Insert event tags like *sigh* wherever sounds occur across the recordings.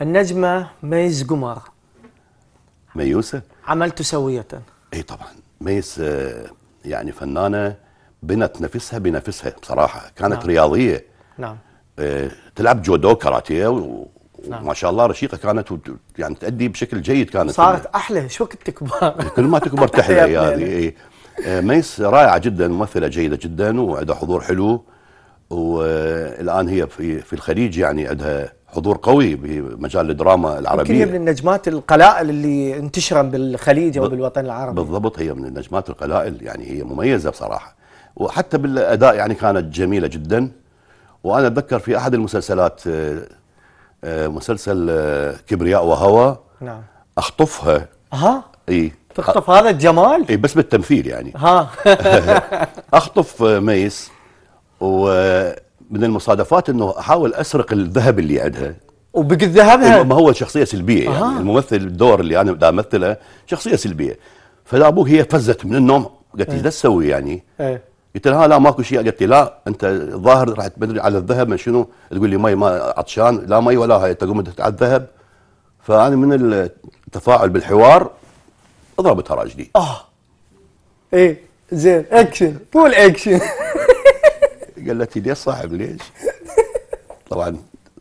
النجمة ميس قمر ميوسة؟ عملت سوية اي طبعا ميس آه، يعني فنانة بنت نفسها بنفسها بصراحة كانت نعم. رياضية نعم آه، تلعب جودو كاراتيه و... نعم. وما شاء الله رشيقه كانت و... يعني تأدي بشكل جيد كانت صارت إنها. احلى *laughs* شو وقت تكبر كل ما تكبر تحلى هذه ميس رائعه جدا ممثله جيده جدا وعندها حضور حلو والان هي في في الخليج يعني عندها حضور قوي بمجال الدراما العربيه هي من النجمات القلائل اللي انتشرن بالخليج او بالوطن العربي بالضبط هي من النجمات القلائل يعني هي مميزه بصراحه وحتى بالاداء يعني كانت جميله جدا وانا اتذكر في احد المسلسلات آه، آه، مسلسل آه، كبرياء وهوى نعم اخطفها ها اي تخطف هذا الجمال اي بس بالتمثيل يعني ها *laughs* اخطف ميس و من المصادفات انه احاول اسرق الذهب اللي عندها وبقت ذهبها ما هو شخصيه سلبيه يعني آه. الممثل الدور اللي انا دا امثله شخصيه سلبيه فابوك هي فزت من النوم قالت لي ايش تسوي يعني؟ ايه قلت لها لا ماكو شيء قالت لي لا انت الظاهر راح تبدري على الذهب من شنو تقول لي مي ما عطشان لا مي ولا هاي تقوم على الذهب فانا من التفاعل بالحوار اضربتها راجلي اه ايه زين اكشن فول اكشن *laughs* قالت لي ليش صاحب ليش؟ *laughs* طبعا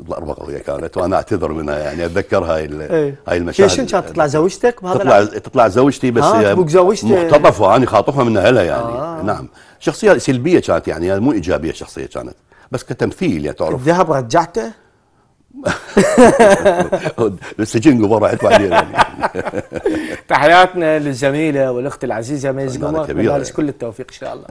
الأربقة هي كانت وانا اعتذر منها يعني اتذكر هاي إيه. هاي المشاهد ليش شنو كانت تطلع زوجتك بهذا تطلع تطلع زوجتي بس هي مختطفه انا يعني خاطفها من اهلها يعني آه. نعم شخصيه سلبيه كانت يعني, مو ايجابيه شخصيه كانت بس كتمثيل يعني تعرف الذهب رجعته؟ *laughs* السجن قبر رحت بعدين يعني. تحياتنا للزميله والاخت العزيزه ميز قمر يعني. كل التوفيق ان شاء الله